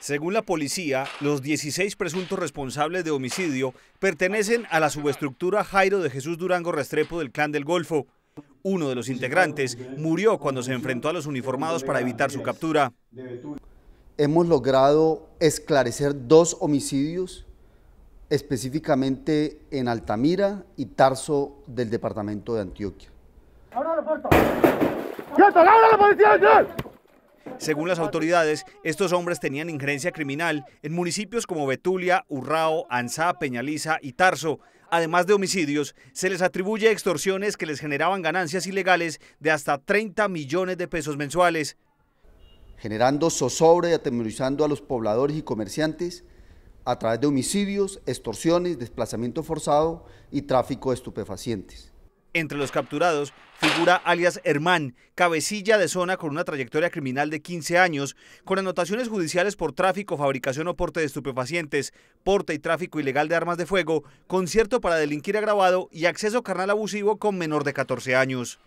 Según la policía, los 16 presuntos responsables de homicidio pertenecen a la subestructura Jairo de Jesús Durango Restrepo del Clan del Golfo. Uno de los integrantes murió cuando se enfrentó a los uniformados para evitar su captura. Hemos logrado esclarecer dos homicidios, específicamente en Altamira y Tarso del departamento de Antioquia. ¡Ahora la puerta! la policía! Según las autoridades, estos hombres tenían injerencia criminal en municipios como Betulia, Urrao, Anzá, Peñaliza y Tarso. Además de homicidios, se les atribuye extorsiones que les generaban ganancias ilegales de hasta 30 millones de pesos mensuales. Generando zozobra y atemorizando a los pobladores y comerciantes a través de homicidios, extorsiones, desplazamiento forzado y tráfico de estupefacientes. Entre los capturados figura alias Hermán, cabecilla de zona con una trayectoria criminal de 15 años, con anotaciones judiciales por tráfico, fabricación o porte de estupefacientes, porte y tráfico ilegal de armas de fuego, concierto para delinquir agravado y acceso carnal abusivo con menor de 14 años.